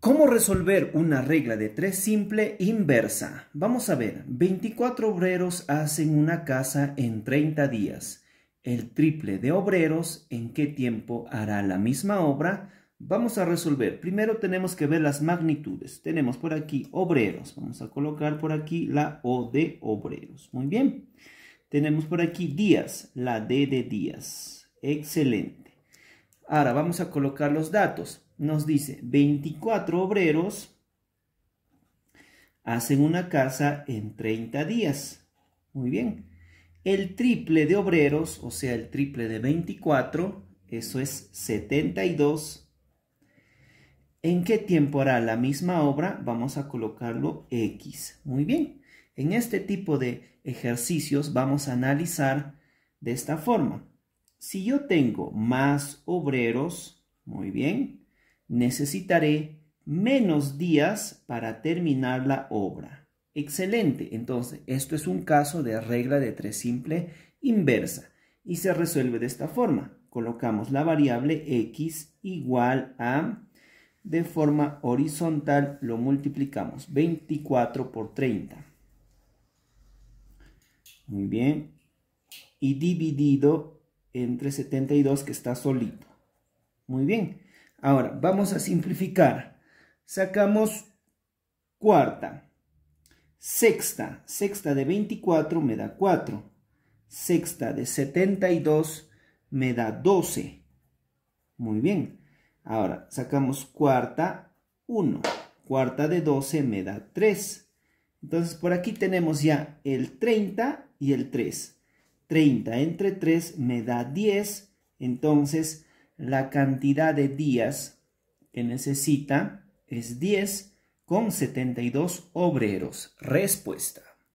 ¿Cómo resolver una regla de tres simple inversa? Vamos a ver, 24 obreros hacen una casa en 30 días. El triple de obreros, ¿en qué tiempo hará la misma obra? Vamos a resolver. Primero tenemos que ver las magnitudes. Tenemos por aquí obreros. Vamos a colocar por aquí la O de obreros. Muy bien. Tenemos por aquí días, la D de días. Excelente. Ahora vamos a colocar los datos. Nos dice 24 obreros hacen una casa en 30 días. Muy bien. El triple de obreros, o sea, el triple de 24, eso es 72. ¿En qué tiempo hará la misma obra? Vamos a colocarlo X. Muy bien. En este tipo de ejercicios vamos a analizar de esta forma. Si yo tengo más obreros, muy bien, necesitaré menos días para terminar la obra. Excelente. Entonces, esto es un caso de regla de tres simple inversa y se resuelve de esta forma. Colocamos la variable x igual a, de forma horizontal, lo multiplicamos 24 por 30. Muy bien. Y dividido entre 72 que está solito. Muy bien. Ahora, vamos a simplificar. Sacamos cuarta, sexta, sexta de 24 me da 4, sexta de 72 me da 12. Muy bien. Ahora, sacamos cuarta, 1, cuarta de 12 me da 3. Entonces, por aquí tenemos ya el 30 y el 3. 30 entre 3 me da 10. Entonces, la cantidad de días que necesita es 10 con 72 obreros. Respuesta.